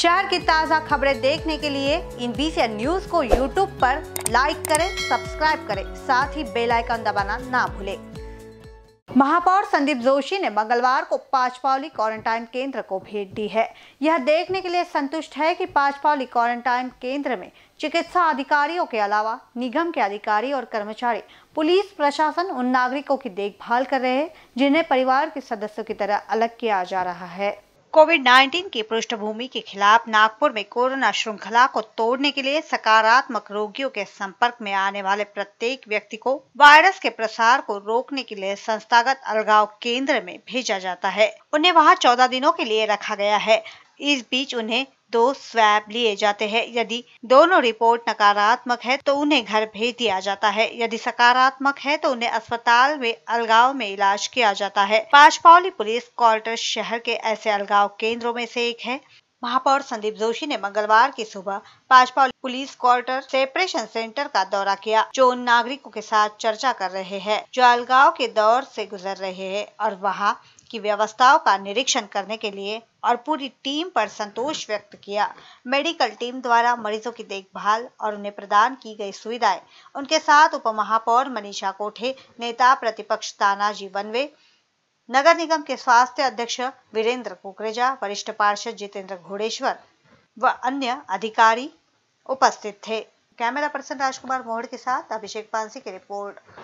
शहर की ताज़ा खबरें देखने के लिए इन बीसी न्यूज को यूट्यूब पर लाइक करें सब्सक्राइब करें साथ ही बेल आइकन दबाना ना भूलें महापौर संदीप जोशी ने मंगलवार को पाचपावली क्वारंटाइन केंद्र को भेंट दी है यह देखने के लिए संतुष्ट है कि पाचपावली क्वारंटाइन केंद्र में चिकित्सा अधिकारियों के अलावा निगम के अधिकारी और कर्मचारी पुलिस प्रशासन उन नागरिकों की देखभाल कर रहे हैं जिन्हें परिवार के सदस्यों की तरह अलग किया जा रहा है कोविड 19 की पृष्ठभूमि के खिलाफ नागपुर में कोरोना श्रृंखला को तोड़ने के लिए सकारात्मक रोगियों के संपर्क में आने वाले प्रत्येक व्यक्ति को वायरस के प्रसार को रोकने के लिए संस्थागत अलगाव केंद्र में भेजा जाता है उन्हें वहां 14 दिनों के लिए रखा गया है इस बीच उन्हें दो स्वैब लिए जाते हैं यदि दोनों रिपोर्ट नकारात्मक है तो उन्हें घर भेज दिया जाता है यदि सकारात्मक है तो उन्हें अस्पताल में अलगाव में इलाज किया जाता है पाचपावली पुलिस क्वार्टर शहर के ऐसे अलगाव केंद्रों में से एक है महापौर संदीप जोशी ने मंगलवार की सुबह Bhajpa police quarter separation center का दौरा किया जो उन नागरिकों के साथ चर्चा कर रहे हैं जो अलगाव के दौर से गुजर रहे हैं और वहां की व्यवस्थाओं का निरीक्षण करने के लिए और पूरी टीम पर संतोष व्यक्त किया मेडिकल टीम द्वारा मरीजों की देखभाल और उन्हें प्रदान की गई सुविधाएं उनके साथ उप महापौर मनीषा कोठे नेता प्रतिपक्ष तानाजी वनवे नगर निगम के स्वास्थ्य अध्यक्ष वीरेंद्र कुकरेजा वरिष्ठ पार्षद जितेंद्र घोड़ेश्वर व अन्य अधिकारी उपस्थित थे कैमरा पर्सन राजकुमार मोहड़ के साथ अभिषेक पांसी की रिपोर्ट